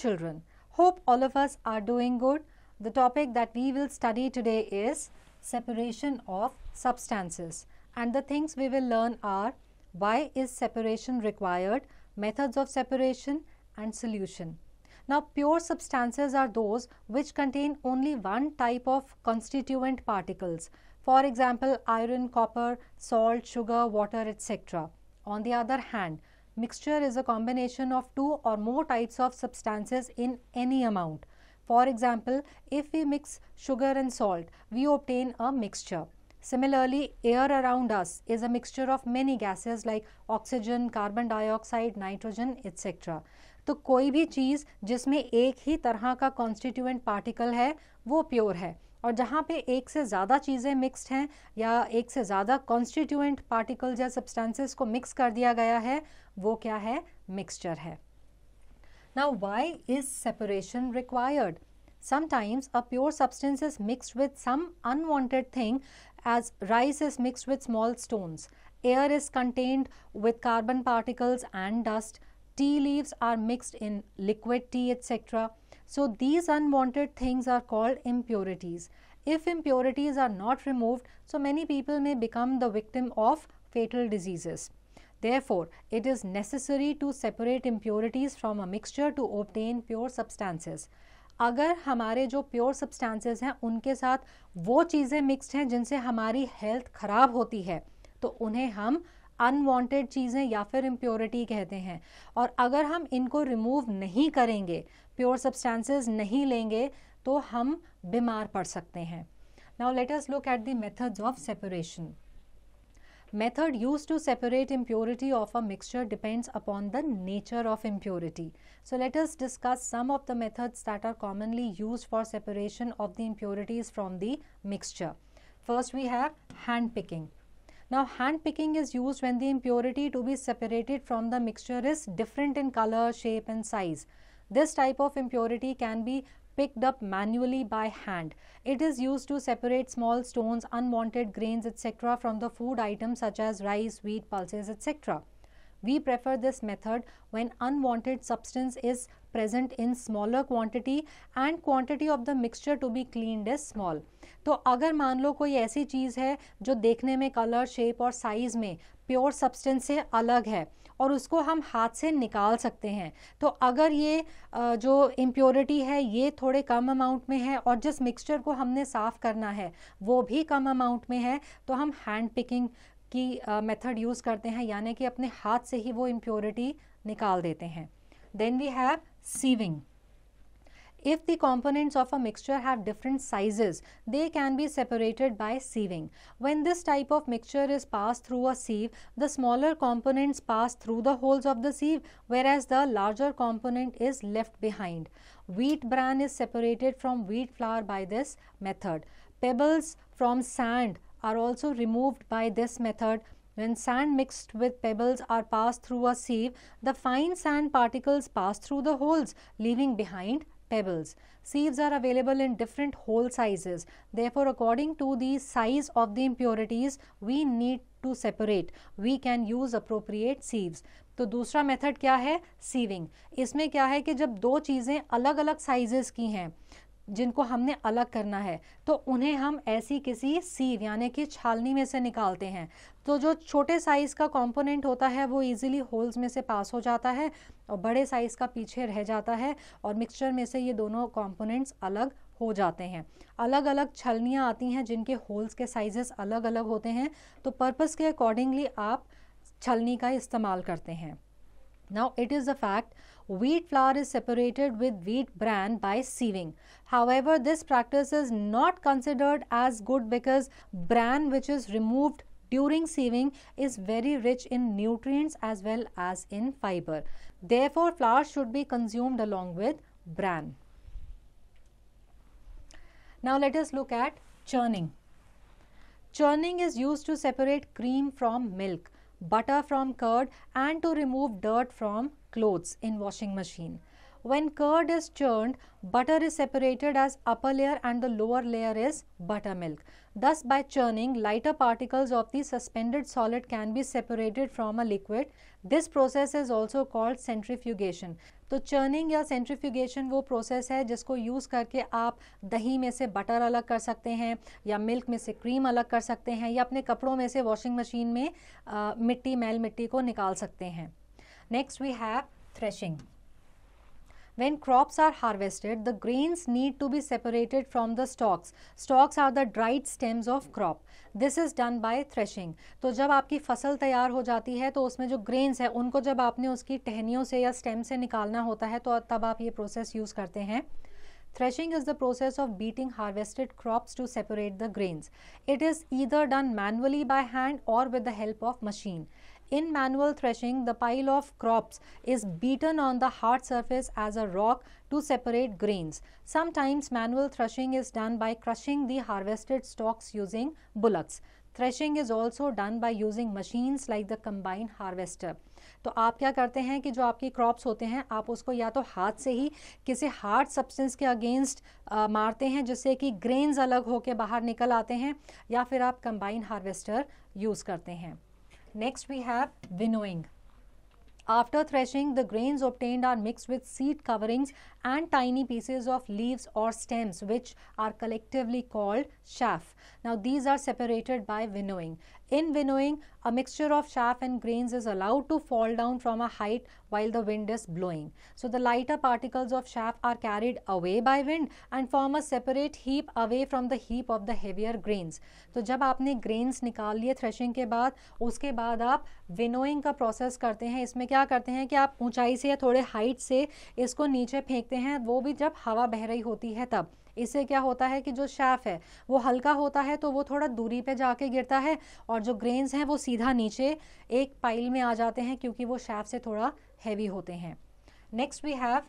children. Hope all of us are doing good. The topic that we will study today is separation of substances. And the things we will learn are why is separation required, methods of separation and solution. Now, pure substances are those which contain only one type of constituent particles. For example, iron, copper, salt, sugar, water, etc. On the other hand, Mixture is a combination of two or more types of substances in any amount. For example, if we mix sugar and salt, we obtain a mixture. Similarly, air around us is a mixture of many gases like oxygen, carbon dioxide, nitrogen, etc. तो कोई भी चीज़ जिसमें एक ही तरह का constituent particle है वो pure है और जहाँ पे एक से ज़्यादा चीज़ें मिक्स्ड हैं या एक से ज़्यादा कॉन्स्टिट्यूएंट पार्टिकल या सब्सटेंसेस को मिक्स कर दिया गया है वो क्या है मिक्सचर है now why is separation required sometimes a pure substance is mixed with some unwanted thing as rice is mixed with small stones air is contained with carbon particles and dust tea leaves are mixed in liquid tea etcetera So these unwanted things are called impurities. If impurities are not removed, so many people may become the victim of fatal diseases. Therefore, it is necessary to separate impurities from a mixture to obtain pure substances. अगर हमारे जो pure substances हैं उनके साथ वो चीज़ें mixed हैं जिनसे हमारी हेल्थ ख़राब होती है तो उन्हें हम अनवांटेड चीज़ें या फिर इम्प्योरिटी कहते हैं और अगर हम इनको रिमूव नहीं करेंगे Pure substances. नहीं लेंगे तो हम बीमार पड़ सकते हैं now let us look at the methods of separation method used to separate impurity of a mixture depends upon the nature of impurity so let us discuss some of the methods that are commonly used for separation of the impurities from the mixture first we have hand picking now hand picking is used when the impurity to be separated from the mixture is different in color shape and size This type of impurity can be picked up manually by hand. It is used to separate small stones, unwanted grains, etc. from the food items such as rice, wheat, pulses, etc. We prefer this method when unwanted substance is present in smaller quantity and quantity of the mixture to be cleaned is small. तो अगर मान लो कोई ऐसी चीज़ है जो देखने में colour shape और साइज़ में प्योर सब्सटेंस से अलग है और उसको हम हाथ से निकाल सकते हैं तो अगर ये जो इम्प्योरिटी है ये थोड़े कम अमाउंट में है और जिस मिक्सचर को हमने साफ़ करना है वो भी कम अमाउंट में है तो हम हैंड पिकिंग की मेथड यूज़ करते हैं यानी कि अपने हाथ से ही वो इम्प्योरिटी निकाल देते हैं then we have sieving If the components of a mixture have different sizes, they can be separated by sieving. When this type of mixture is passed through a sieve, the smaller components pass through the holes of the sieve, whereas the larger component is left behind. Wheat bran is separated from wheat flour by this method. Pebbles from sand are also removed by this method. When sand mixed with pebbles are passed through a sieve, the fine sand particles pass through the holes, leaving behind pebbles. Sieves are available in different hole sizes. Therefore, according to the size of the impurities, we need to separate. We can use appropriate sieves. तो दूसरा method क्या है sieving इसमें क्या है कि जब दो चीज़ें अलग अलग साइजेस की हैं जिनको हमने अलग करना है तो उन्हें हम ऐसी किसी सीव यानी कि छालनी में से निकालते हैं तो जो छोटे साइज़ का कंपोनेंट होता है वो इजीली होल्स में से पास हो जाता है और बड़े साइज़ का पीछे रह जाता है और मिक्सचर में से ये दोनों कंपोनेंट्स अलग हो जाते हैं अलग अलग छलनियाँ आती हैं जिनके होल्स के साइजेस अलग अलग होते हैं तो पर्पज़ के अकॉर्डिंगली आप छलनी का इस्तेमाल करते हैं now it is a fact wheat flour is separated with wheat bran by sieving. However, this practice is not considered as good because bran which is removed during sieving is very rich in nutrients as well as in fiber. Therefore, flour should be consumed along with bran. Now let us look at churning. Churning is used to separate cream from milk, butter from curd and to remove dirt from clothes in washing machine. When curd is churned, butter is separated as upper layer and the lower layer is buttermilk. Thus, by churning, lighter particles of the suspended solid can be separated from a liquid. This process is also called centrifugation. तो churning या centrifugation वो process है जिसको use करके आप दही में से बटर अलग कर सकते हैं या मिल्क में से क्रीम अलग कर सकते हैं या अपने कपड़ों में से वॉशिंग मशीन में आ, मिट्टी मैल मिट्टी को निकाल सकते हैं Next we have threshing. When crops are harvested, the grains need to be separated from the stalks. Stalks are the dried stems of crop. this is done by threshing to jab aapki fasal taiyar ho jati hai to usme jo grains hai unko jab aapne uski tehniyon se ya stem se nikalna hota hai to tab aap ye process use karte hain Threshing is the process of beating harvested crops to separate the grains. It is either done manually by hand or with the help of machine. In manual threshing, the pile of crops is beaten on the hard surface as a rock to separate grains. Sometimes manual threshing is done by crushing the harvested stalks using bullocks. Threshing is also done by using machines like the combine harvester. तो आप क्या करते हैं कि जो आपकी crops होते हैं आप उसको या तो हाथ से ही किसी हार्ड सब्सटेंस के अगेंस्ट मारते हैं जिससे कि ग्रेन्स अलग होकर बाहर निकल आते हैं या फिर आप कंबाइन हार्वेस्टर यूज़ करते हैं Next we have winnowing. After threshing, the grains obtained are mixed with seed coverings and tiny pieces of leaves or stems which are collectively called chaff. Now these are separated by winnowing. In winnowing, a mixture of chaff and grains is allowed to fall down from a height while the wind is blowing. So the lighter particles of chaff are carried away by wind and form a separate heap away from the heap of the heavier grains. तो jab aapne grains nikal liye threshing ke baad uske baad aap winnowing ka process karte hain isme kya karte hain ki aap unchai se ya thode height se isko niche fekte होते हैं वो भी जब हवा बह रही होती है तब इससे क्या होता है कि जो शैफ है वो हल्का होता है तो वो थोड़ा दूरी पे जाके गिरता है और जो ग्रेन्स हैं वो सीधा नीचे एक पाइल में आ जाते हैं क्योंकि वो शैफ से थोड़ा हैवी होते हैं next we have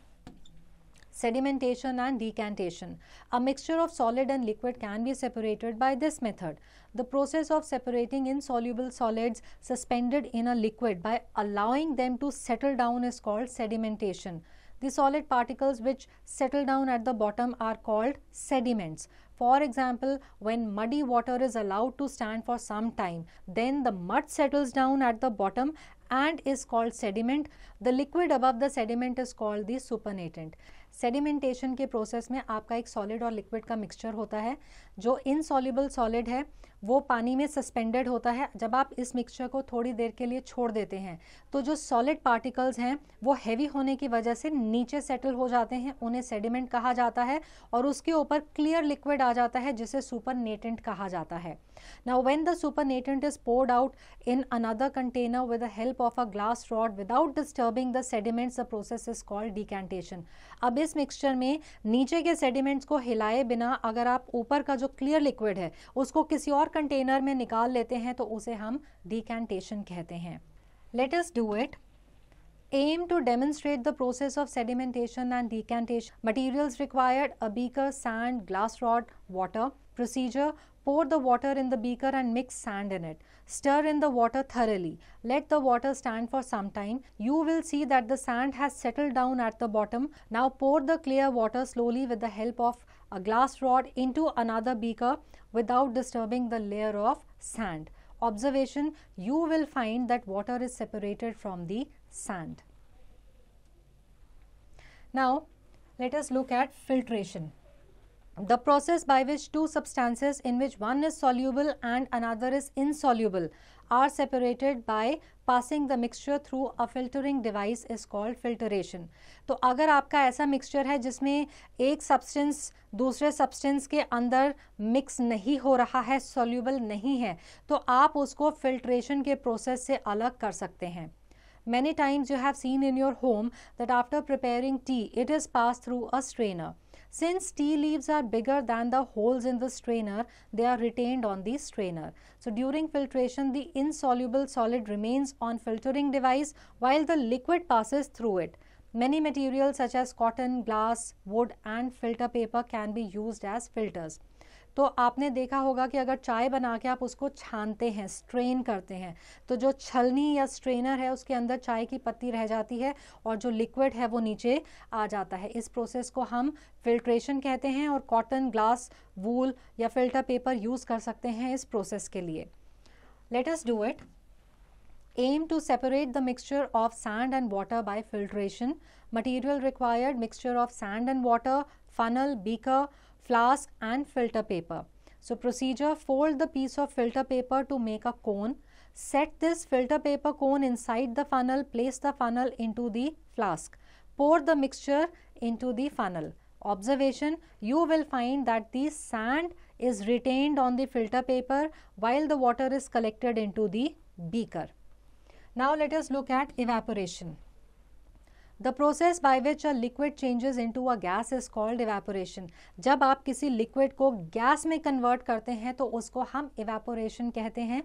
sedimentation and decantation a mixture of solid and liquid can be separated by this method the process of separating insoluble solids suspended in a liquid by allowing them to settle down is called sedimentation The solid particles which settle down at the bottom are called sediments. For example, when muddy water is allowed to stand for some time, then the mud settles down at the bottom and is called sediment. The liquid above the sediment is called the supernatant. Sedimentation के process में आपका एक solid और liquid का mixture होता है जो insoluble solid है वो पानी में सस्पेंडेड होता है जब आप इस मिक्सचर को थोड़ी देर के लिए छोड़ देते हैं तो जो सॉलिड पार्टिकल्स हैं वो हैवी होने की वजह से नीचे सेटल हो जाते हैं उन्हें सेडिमेंट कहा जाता है और उसके ऊपर क्लियर लिक्विड आ जाता है जिसे सुपर नेटेंट कहा जाता है now when the supernatant is poured out in another container with the help of a glass rod without disturbing the sediments the process is called decantation अब इस मिक्सचर में नीचे के सेडिमेंट्स को हिलाए बिना अगर आप ऊपर का जो क्लियर लिक्विड है उसको किसी और कंटेनर में निकाल लेते हैं तो उसे हम डिकैंटेशन कहते हैं let us do it aim to demonstrate the process of sedimentation and decantation materials required a beaker sand glass rod water procedure pour the water in the beaker and mix sand in it stir in the water thoroughly let the water stand for some time you will see that the sand has settled down at the bottom now pour the clear water slowly with the help of a glass rod into another beaker without disturbing the layer of sand. Observation, you will find that water is separated from the sand. Now, let us look at filtration. The process by which two substances in which one is soluble and another is insoluble are separated by passing the mixture through a filtering device is called filtration. तो अगर आपका ऐसा mixture है जिसमें एक substance दूसरे substance के अंदर मिक्स नहीं हो रहा है सोल्यूबल नहीं है तो आप उसको फिल्ट्रेशन के प्रोसेस से अलग कर सकते हैं Many times you have seen in your home that after preparing tea, it is passed through a strainer. Since tea leaves are bigger than the holes in the strainer, they are retained on the strainer. So during filtration, the insoluble solid remains on filtering device while the liquid passes through it. Many materials such as cotton, glass, wood and filter paper can be used as filters. तो आपने देखा होगा कि अगर चाय बना के आप उसको छानते हैं स्ट्रेन करते हैं तो जो छलनी या स्ट्रेनर है उसके अंदर चाय की पत्ती रह जाती है और जो लिक्विड है वो नीचे आ जाता है इस प्रोसेस को हम फिल्ट्रेशन कहते हैं और कॉटन ग्लास वूल या फिल्टर पेपर यूज़ कर सकते हैं इस प्रोसेस के लिए let's do it aim to separate the mixture of sand and water by filtration material required mixture of sand and water funnel beaker flask and filter paper. So procedure, fold the piece of filter paper to make a cone. Set this filter paper cone inside the funnel, place the funnel into the flask. Pour the mixture into the funnel. Observation, you will find that the sand is retained on the filter paper while the water is collected into the beaker. Now let us look at evaporation. The process by which a liquid changes into a gas is called evaporation जब आप किसी liquid को gas में convert करते हैं तो उसको हम इवेपोरेशन कहते हैं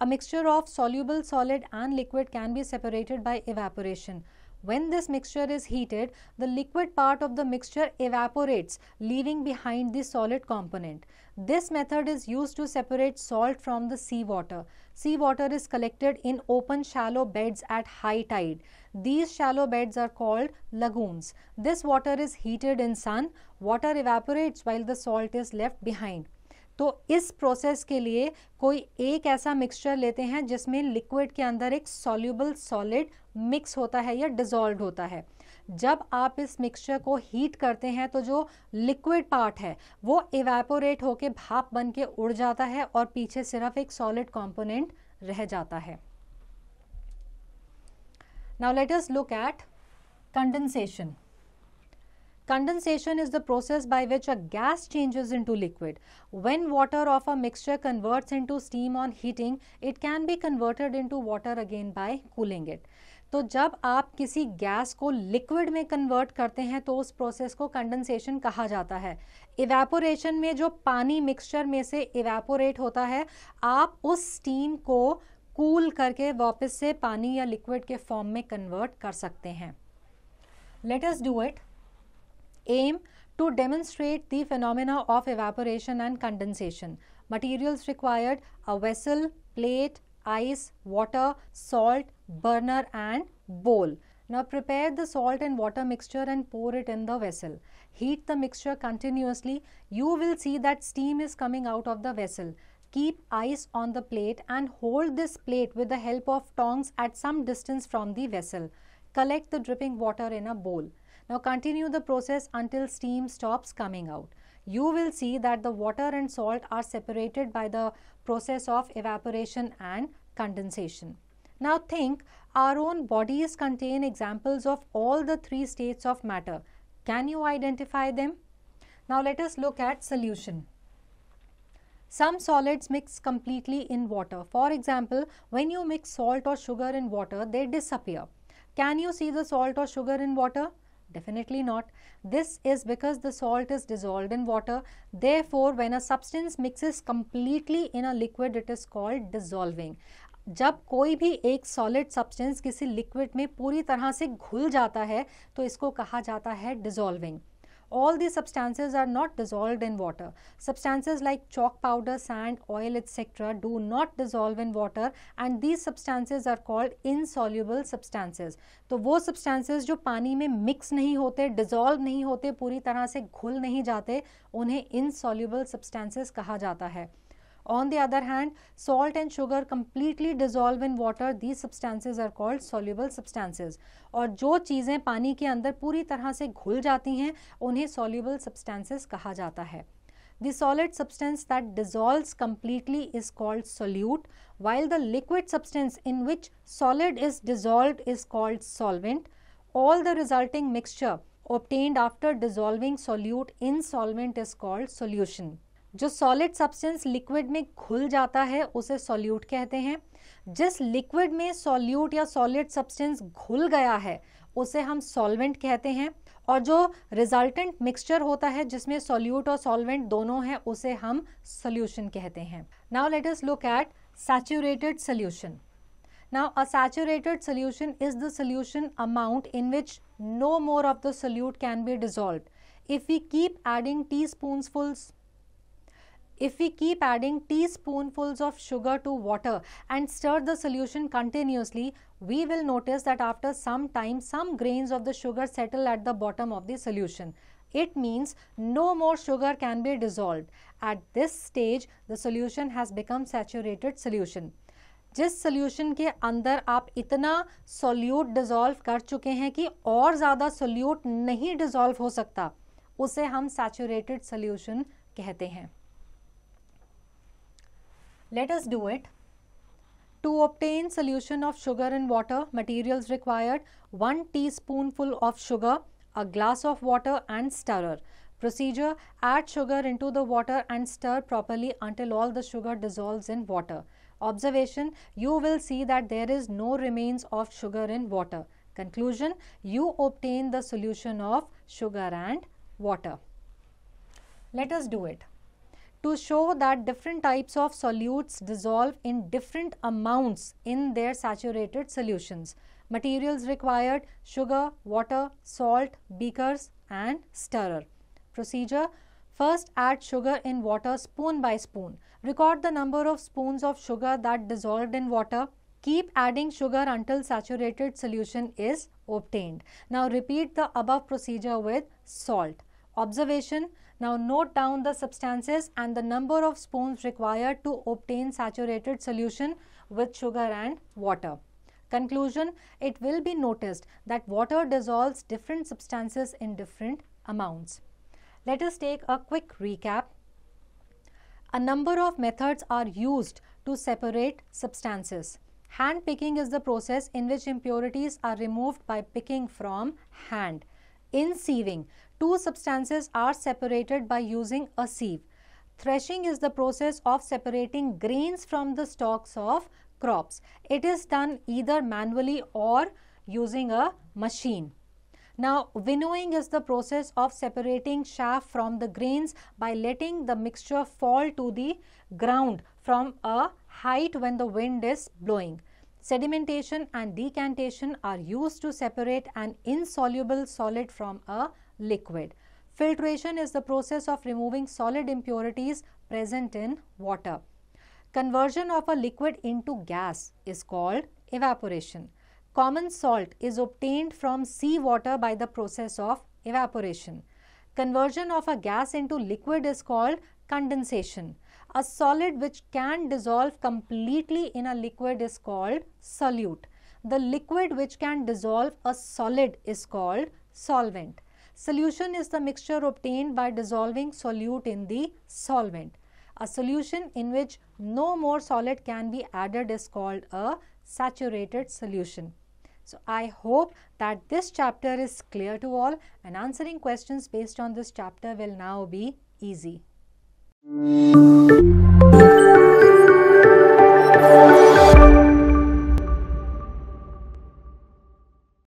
a mixture of soluble solid and liquid can be separated by evaporation When this mixture is heated, the liquid part of the mixture evaporates, leaving behind the solid component. This method is used to separate salt from the seawater. Seawater is collected in open shallow beds at high tide. These shallow beds are called lagoons. This water is heated in sun. Water evaporates while the salt is left behind. तो इस process के लिए कोई एक ऐसा mixture लेते हैं जिसमें लिक्विड के अंदर एक सॉल्यूबल सॉलिड मिक्स होता है या डिजॉल्व होता है जब आप इस मिक्सचर को हीट करते हैं तो जो लिक्विड पार्ट है वो इवेपोरेट होके भाप बन के उड़ जाता है और पीछे सिर्फ एक सॉलिड कॉम्पोनेंट रह जाता है now let us look at condensation Condensation is the process by which a gas changes into liquid. When water of a mixture converts into steam on heating, it can be converted into water again by cooling it. तो जब आप किसी gas को liquid में convert करते हैं तो उस प्रोसेस को कंडेंसेशन कहा जाता है इवेपोरेशन में जो पानी मिक्सचर में से इवेपोरेट होता है आप उस स्टीम को कूल cool करके वापस से पानी या लिक्विड के फॉर्म में कन्वर्ट कर सकते हैं let us do it aim to demonstrate the phenomena of evaporation and condensation. Materials required a vessel, plate, ice, water, salt, burner and bowl. Now prepare the salt and water mixture and pour it in the vessel. Heat the mixture continuously. You will see that steam is coming out of the vessel. Keep ice on the plate and hold this plate with the help of tongs at some distance from the vessel. Collect the dripping water in a bowl. Now continue the process until steam stops coming out. You will see that the water and salt are separated by the process of evaporation and condensation. Now think, our own bodies contain examples of all the three states of matter. Can you identify them? Now let us look at solution. Some solids mix completely in water. For example, when you mix salt or sugar in water, they disappear. Can you see the salt or sugar in water? Definitely not. This is because the salt is dissolved in water. Therefore, when a substance mixes completely in a liquid, it is called dissolving. जब कोई भी एक solid substance किसी liquid में पूरी तरह से घुल जाता है तो इसको कहा जाता है dissolving All these substances are not dissolved in water. Substances like chalk powder, sand, oil, etc. do not dissolve in water and these substances are called insoluble substances. to wo substances jo pani mein mix nahi hote dissolve nahi hote puri tarah se ghul nahi jate unhe insoluble substances kaha jata hai On the other hand, salt and sugar completely dissolve in water. These substances are called soluble substances. और जो चीज़ें पानी के अंदर पूरी तरह से घुल जाती हैं उन्हें soluble substances कहा जाता है The solid substance that dissolves completely is called solute, while the liquid substance in which solid is dissolved is called solvent. All the resulting mixture obtained after dissolving solute in solvent is called solution. जो solid substance liquid में घुल जाता है उसे solute कहते हैं जिस liquid में सॉल्यूट या सॉलिड सब्सटेंस घुल गया है उसे हम सॉल्वेंट कहते हैं और जो रिजल्टेंट मिक्सचर होता है जिसमें सॉल्यूट और सॉल्वेंट दोनों हैं उसे हम सोल्यूशन कहते हैं now let us look at saturated solution a saturated solution is the solution amount in which no more of the solute can be dissolve if we keep adding teaspoonfuls if we keep adding teaspoonfuls of sugar to water and stir the solution continuously, we will notice that after some time, some grains of the sugar settle at the bottom of the solution. It means no more sugar can be dissolved. At this stage, the solution has become saturated solution. जिस solution के अंदर आप इतना solute dissolve कर चुके हैं कि और ज़्यादा सोल्यूट नहीं डिजॉल्व हो सकता उसे हम सैचुरेटेड सोल्यूशन कहते हैं let us do it. To obtain solution of sugar in water, materials required 1 teaspoonful of sugar, a glass of water and stirrer. Procedure Add sugar into the water and stir properly until all the sugar dissolves in water. Observation You will see that there is no remains of sugar in water. Conclusion You obtain the solution of sugar and water. Let us do it to show that different types of solutes dissolve in different amounts in their saturated solutions. Materials required sugar, water, salt, beakers and stirrer. Procedure First add sugar in water spoon by spoon. Record the number of spoons of sugar that dissolved in water. Keep adding sugar until saturated solution is obtained. Now repeat the above procedure with salt. Observation now note down the substances and the number of spoons required to obtain saturated solution with sugar and water. Conclusion, it will be noticed that water dissolves different substances in different amounts. Let us take a quick recap. A number of methods are used to separate substances. Hand picking is the process in which impurities are removed by picking from hand. In sieving, two substances are separated by using a sieve. Threshing is the process of separating grains from the stalks of crops. It is done either manually or using a machine. Now, winnowing is the process of separating chaff from the grains by letting the mixture fall to the ground from a height when the wind is blowing. Sedimentation and decantation are used to separate an insoluble solid from a liquid. Filtration is the process of removing solid impurities present in water. Conversion of a liquid into gas is called evaporation. Common salt is obtained from sea water by the process of evaporation. Conversion of a gas into liquid is called condensation. A solid which can dissolve completely in a liquid is called solute. The liquid which can dissolve a solid is called solvent. Solution is the mixture obtained by dissolving solute in the solvent. A solution in which no more solid can be added is called a saturated solution. So, I hope that this chapter is clear to all and answering questions based on this chapter will now be easy.